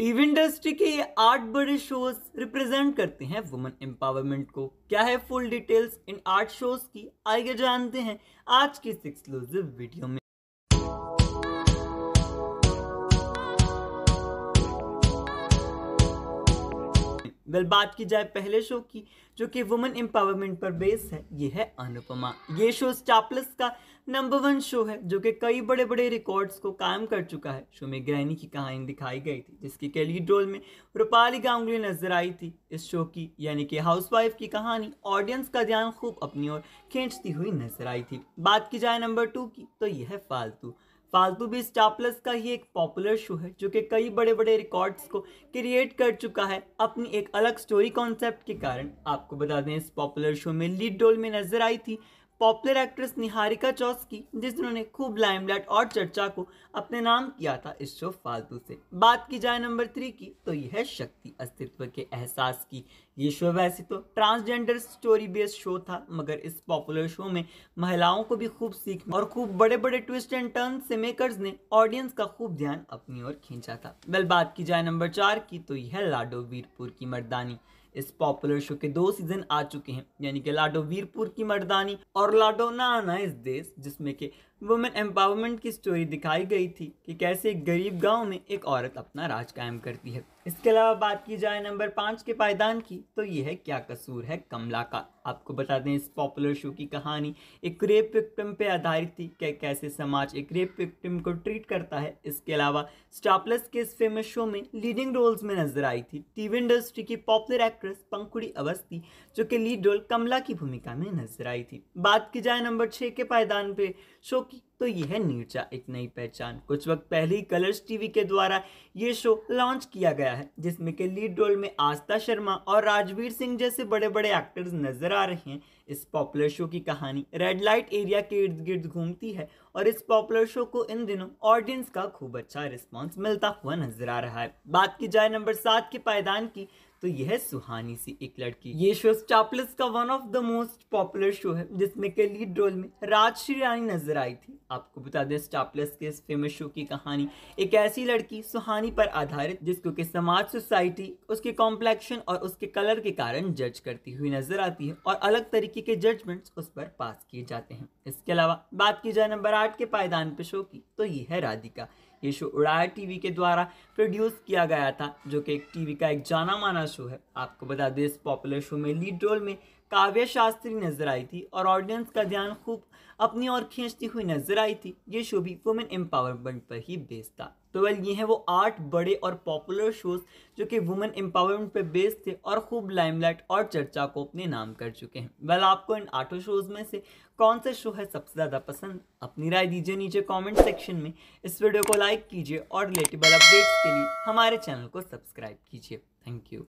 TV industry के ये आठ बड़े शोज रिप्रेजेंट करते हैं वुमेन एम्पावरमेंट को क्या है फुल डिटेल्स इन आठ शोज की आइए जानते हैं आज की एक्सक्लूसिव वीडियो में वेल बात की जाए पहले शो की जो कि वुमेन एम्पावरमेंट पर बेस है ये है अनुपमा ये शो स्टापलस का नंबर वन शो है जो कि कई बड़े बड़े रिकॉर्ड्स को कायम कर चुका है शो में ग्रैनी की कहानी दिखाई गई थी जिसकी कैली डोल में रूपाली गांगुली नजर आई थी इस शो की यानी कि हाउसवाइफ की कहानी ऑडियंस का ध्यान खूब अपनी ओर खींचती हुई नजर आई थी बात की जाए नंबर टू की तो यह है फालतू फालतू भी स्टार प्लस का ही एक पॉपुलर शो है जो कि कई बड़े बड़े रिकॉर्ड्स को क्रिएट कर चुका है अपनी एक अलग स्टोरी कॉन्सेप्ट के कारण आपको बता दें इस पॉपुलर शो में लीड डोल में नजर आई थी पॉपुलर एक्ट्रेस निहारिका चौस की जिस उन्होंने खूब लाइमलाइट और चर्चा को अपने नाम किया था इस शो फालतू से बात की जाए नंबर थ्री की तो यह है शक्ति अस्तित्व के एहसास की ये शो वैसे तो ट्रांसजेंडर स्टोरी बेस्ड शो था मगर इस पॉपुलर शो में महिलाओं को भी खूब सीख और खूब बड़े बड़े ट्विस्ट एंड टर्न से मेकर्स ने ऑडियंस का खूब ध्यान अपनी ओर खींचा था वेल बात की जाए नंबर चार की तो यह लाडो वीरपुर की मर्दानी इस पॉपुलर शो के दो सीजन आ चुके हैं यानी कि लाडो वीरपुर की मर्दानी और लाडो नाना इस देश जिसमें कि वुमेन एम्पावरमेंट की स्टोरी दिखाई गई थी कि कैसे एक गरीब गांव में एक औरत अपना राज कायम करती है इसके अलावा बात की जाए नंबर पाँच के पायदान की तो यह है क्या कसूर है कमला का आपको बता दें इस पॉपुलर शो की कहानी एक रेप विक्टिम पे आधारित थी कि कैसे समाज एक रेप विक्टिम को ट्रीट करता है इसके अलावा स्टापलस के इस फेमस शो में लीडिंग रोल्स में नजर आई थी टीवी इंडस्ट्री की पॉपुलर एक्ट्रेस पंखुड़ी अवस्थी जो कि लीड रोल कमला की भूमिका में नजर आई थी बात की जाए नंबर छः के पायदान पे शो কি तो यह नीरजा एक नई पहचान कुछ वक्त पहले ही कलर्स टीवी के द्वारा ये शो लॉन्च किया गया है जिसमें के लीड रोल में आस्था शर्मा और राजवीर सिंह जैसे बड़े बड़े एक्टर्स नजर आ रहे हैं इस पॉपुलर शो की कहानी रेड लाइट एरिया के इर्द गिर्द घूमती है और इस पॉपुलर शो को इन दिनों ऑडियंस का खूब अच्छा रिस्पॉन्स मिलता हुआ नजर आ रहा है बात की जाए नंबर सात के पायदान की तो यह सुहानी सी एक लड़की ये शो स्टापलस का one of the most popular show है जिसमें के लीड रोल में राजश्री रानी नजर आई थी आपको बता दें स्टापलेस के इस फेमस शो की कहानी एक ऐसी लड़की सुहानी पर आधारित जिसको कि समाज सोसाइटी उसके कॉम्प्लेक्शन और उसके कलर के कारण जज करती हुई नजर आती है और अलग तरीके के जजमेंट्स उस पर पास किए जाते हैं इसके अलावा बात की जाए नंबर आठ के पायदान पे शो की तो ये है राधिका ये शो उड़ाया टीवी के द्वारा प्रोड्यूस किया गया था जो कि एक टीवी का एक जाना माना शो है आपको बता दें इस पॉपुलर शो में लीड रोल में काव्य शास्त्री नजर आई थी और ऑडियंस का ध्यान खूब अपनी ओर खींचती हुई नजर आई थी ये शो भी वुमेन एम्पावरमेंट पर ही बेस्ड था तो वेल ये हैं वो आठ बड़े और पॉपुलर शोज़ जो कि वुमेन एम्पावरमेंट पे बेस्ड थे और खूब लाइमलाइट और चर्चा को अपने नाम कर चुके हैं वेल आपको इन आठों शोज़ में से कौन सा शो है सबसे ज़्यादा पसंद अपनी राय दीजिए नीचे कमेंट सेक्शन में इस वीडियो को लाइक कीजिए और रिलेटेबल अपडेट्स के लिए हमारे चैनल को सब्सक्राइब कीजिए थैंक यू